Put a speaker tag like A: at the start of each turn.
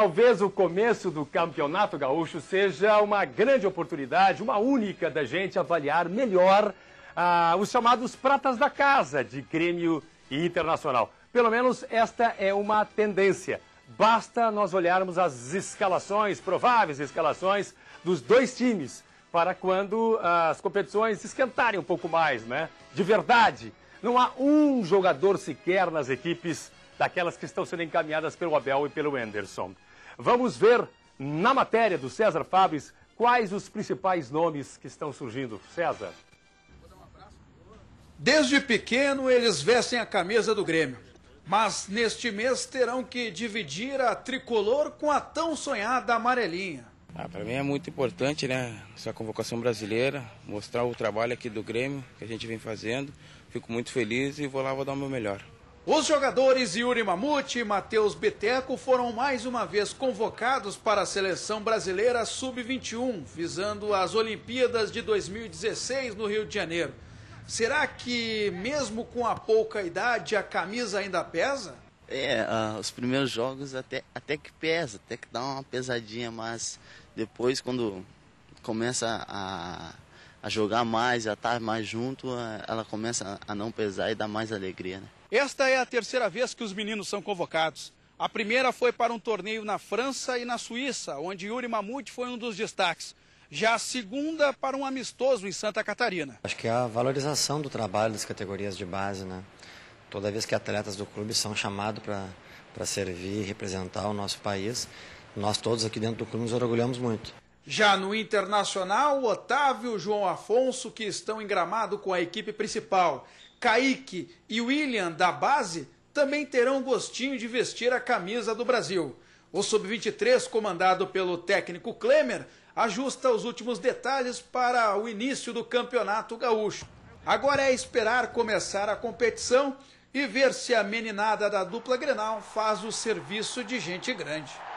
A: Talvez o começo do Campeonato Gaúcho seja uma grande oportunidade, uma única da gente avaliar melhor ah, os chamados pratas da casa de Grêmio e Internacional. Pelo menos esta é uma tendência. Basta nós olharmos as escalações, prováveis escalações dos dois times, para quando ah, as competições esquentarem um pouco mais, né? De verdade. Não há um jogador sequer nas equipes daquelas que estão sendo encaminhadas pelo Abel e pelo Anderson. Vamos ver na matéria do César Fabres quais os principais nomes que estão surgindo. César. Desde pequeno eles
B: vestem a camisa do Grêmio, mas neste mês terão que dividir a tricolor com a tão sonhada amarelinha. Ah, para mim é muito importante, né, essa convocação brasileira, mostrar o trabalho aqui do Grêmio que a gente vem fazendo. Fico muito feliz e vou lá vou dar o meu melhor. Os jogadores Yuri Mamute e Matheus Beteco foram mais uma vez convocados para a seleção brasileira sub-21, visando as Olimpíadas de 2016 no Rio de Janeiro. Será que, mesmo com a pouca idade, a camisa ainda pesa?
C: É, uh, os primeiros jogos até, até que pesa, até que dá uma pesadinha, mas depois, quando começa a, a jogar mais, a estar tá mais junto, ah, ela começa a não pesar e dá mais alegria, né?
B: Esta é a terceira vez que os meninos são convocados. A primeira foi para um torneio na França e na Suíça, onde Yuri Mamute foi um dos destaques. Já a segunda para um amistoso em Santa Catarina.
D: Acho que é a valorização do trabalho das categorias de base, né? Toda vez que atletas do clube são chamados para servir e representar o nosso país, nós todos aqui dentro do clube nos orgulhamos muito.
B: Já no Internacional, Otávio, João Afonso, que estão em gramado com a equipe principal, Kaique e William, da base, também terão gostinho de vestir a camisa do Brasil. O Sub-23, comandado pelo técnico Klemer, ajusta os últimos detalhes para o início do Campeonato Gaúcho. Agora é esperar começar a competição e ver se a meninada da dupla Grenal faz o serviço de gente grande.